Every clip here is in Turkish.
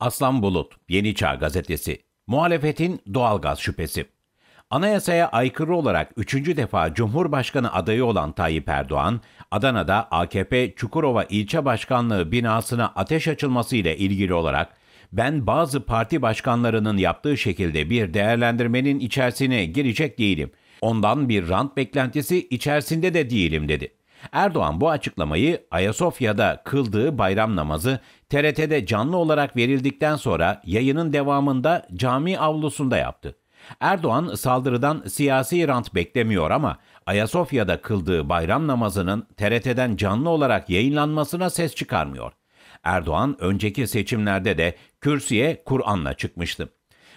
Aslan Bulut, Yeni Çağ Gazetesi. Muhalefetin doğalgaz şüphesi. Anayasaya aykırı olarak üçüncü defa Cumhurbaşkanı adayı olan Tayyip Erdoğan, Adana'da AKP Çukurova ilçe başkanlığı binasına ateş açılması ile ilgili olarak ben bazı parti başkanlarının yaptığı şekilde bir değerlendirmenin içerisine girecek değilim. Ondan bir rant beklentisi içerisinde de değilim dedi. Erdoğan bu açıklamayı Ayasofya'da kıldığı bayram namazı TRT'de canlı olarak verildikten sonra yayının devamında cami avlusunda yaptı. Erdoğan saldırıdan siyasi rant beklemiyor ama Ayasofya'da kıldığı bayram namazının TRT'den canlı olarak yayınlanmasına ses çıkarmıyor. Erdoğan önceki seçimlerde de kürsüye Kur'an'la çıkmıştı.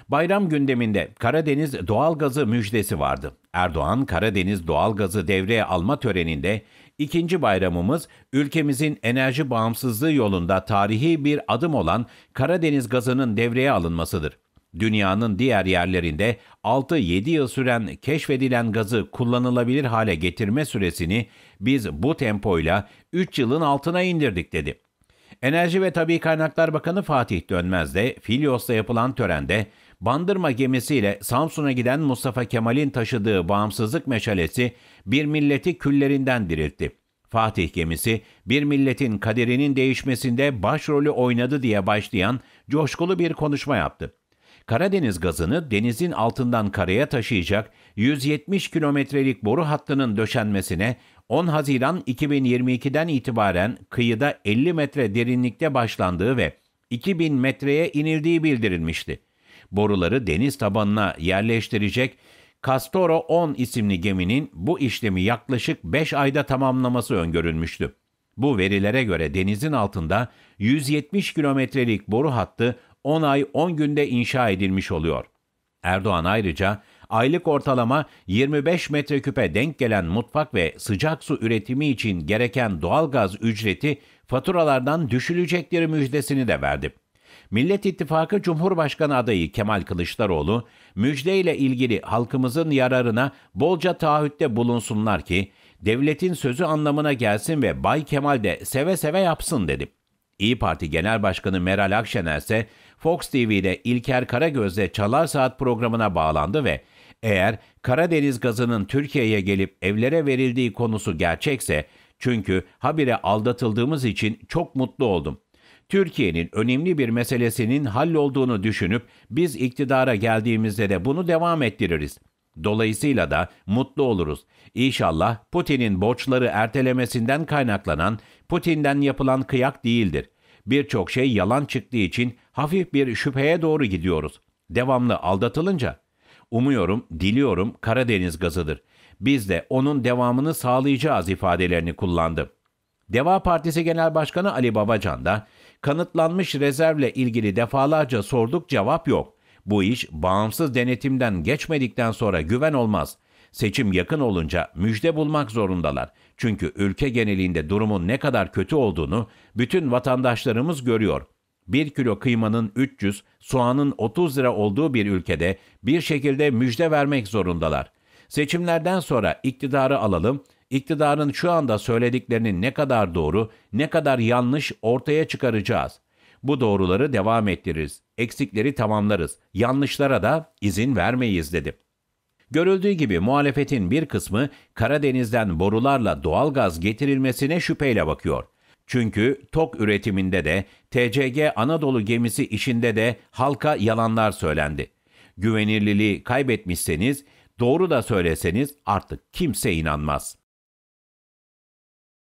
Bayram gündeminde Karadeniz doğalgazı müjdesi vardı. Erdoğan Karadeniz doğalgazı devreye alma töreninde İkinci bayramımız ülkemizin enerji bağımsızlığı yolunda tarihi bir adım olan Karadeniz gazının devreye alınmasıdır. Dünyanın diğer yerlerinde 6-7 yıl süren keşfedilen gazı kullanılabilir hale getirme süresini biz bu tempoyla 3 yılın altına indirdik dedi. Enerji ve Tabi Kaynaklar Bakanı Fatih Dönmez de Filios'ta yapılan törende Bandırma gemisiyle Samsun'a giden Mustafa Kemal'in taşıdığı bağımsızlık meşalesi bir milleti küllerinden diriltti. Fatih gemisi bir milletin kaderinin değişmesinde başrolü oynadı diye başlayan coşkulu bir konuşma yaptı. Karadeniz gazını denizin altından karaya taşıyacak 170 kilometrelik boru hattının döşenmesine 10 Haziran 2022'den itibaren kıyıda 50 metre derinlikte başlandığı ve 2000 metreye inildiği bildirilmişti boruları deniz tabanına yerleştirecek Castoro 10 isimli geminin bu işlemi yaklaşık 5 ayda tamamlaması öngörülmüştü. Bu verilere göre denizin altında 170 kilometrelik boru hattı 10 ay 10 günde inşa edilmiş oluyor. Erdoğan ayrıca aylık ortalama 25 metreküpe denk gelen mutfak ve sıcak su üretimi için gereken doğalgaz ücreti faturalardan düşülecekleri müjdesini de verdi. Millet İttifakı Cumhurbaşkanı adayı Kemal Kılıçdaroğlu, müjdeyle ilgili halkımızın yararına bolca taahhütte bulunsunlar ki, devletin sözü anlamına gelsin ve Bay Kemal de seve seve yapsın dedi. İyi Parti Genel Başkanı Meral Akşener ise Fox TV'de İlker Karagöz'le Çalar Saat programına bağlandı ve eğer Karadeniz gazının Türkiye'ye gelip evlere verildiği konusu gerçekse çünkü habire aldatıldığımız için çok mutlu oldum. Türkiye'nin önemli bir meselesinin hallolduğunu düşünüp biz iktidara geldiğimizde de bunu devam ettiririz. Dolayısıyla da mutlu oluruz. İnşallah Putin'in borçları ertelemesinden kaynaklanan Putin'den yapılan kıyak değildir. Birçok şey yalan çıktığı için hafif bir şüpheye doğru gidiyoruz. Devamlı aldatılınca umuyorum, diliyorum Karadeniz gazıdır. Biz de onun devamını sağlayacağız ifadelerini kullandı. Deva Partisi Genel Başkanı Ali Babacan da Kanıtlanmış rezervle ilgili defalarca sorduk cevap yok. Bu iş bağımsız denetimden geçmedikten sonra güven olmaz. Seçim yakın olunca müjde bulmak zorundalar. Çünkü ülke genelinde durumun ne kadar kötü olduğunu bütün vatandaşlarımız görüyor. 1 kilo kıymanın 300, soğanın 30 lira olduğu bir ülkede bir şekilde müjde vermek zorundalar. Seçimlerden sonra iktidarı alalım, iktidarın şu anda söylediklerinin ne kadar doğru, ne kadar yanlış ortaya çıkaracağız. Bu doğruları devam ettiririz, eksikleri tamamlarız, yanlışlara da izin vermeyiz dedi. Görüldüğü gibi muhalefetin bir kısmı Karadeniz'den borularla doğal gaz getirilmesine şüpheyle bakıyor. Çünkü tok üretiminde de TCG Anadolu gemisi işinde de halka yalanlar söylendi. Güvenirliliği kaybetmişseniz, doğru da söyleseniz artık kimse inanmaz.